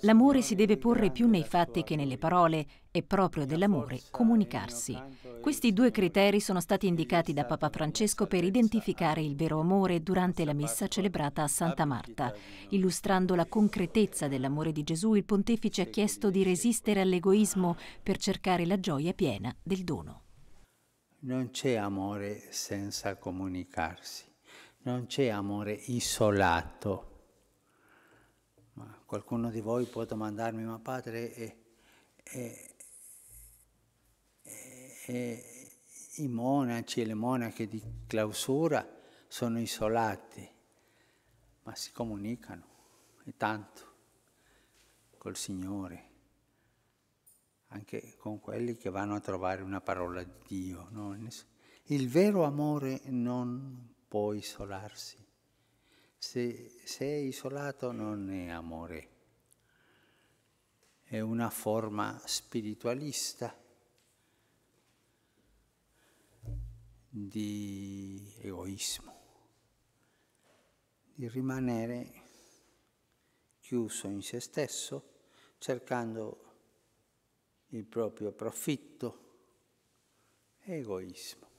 L'amore si deve porre più nei fatti che nelle parole è proprio dell'amore comunicarsi. Questi due criteri sono stati indicati da Papa Francesco per identificare il vero amore durante la messa celebrata a Santa Marta. Illustrando la concretezza dell'amore di Gesù, il pontefice ha chiesto di resistere all'egoismo per cercare la gioia piena del dono. Non c'è amore senza comunicarsi, non c'è amore isolato ma qualcuno di voi può domandarmi, ma padre, è, è, è, i monaci e le monache di clausura sono isolati, ma si comunicano, e tanto, col Signore, anche con quelli che vanno a trovare una parola di Dio. No? Il vero amore non può isolarsi. Se, se è isolato non è amore, è una forma spiritualista di egoismo, di rimanere chiuso in se stesso, cercando il proprio profitto, egoismo.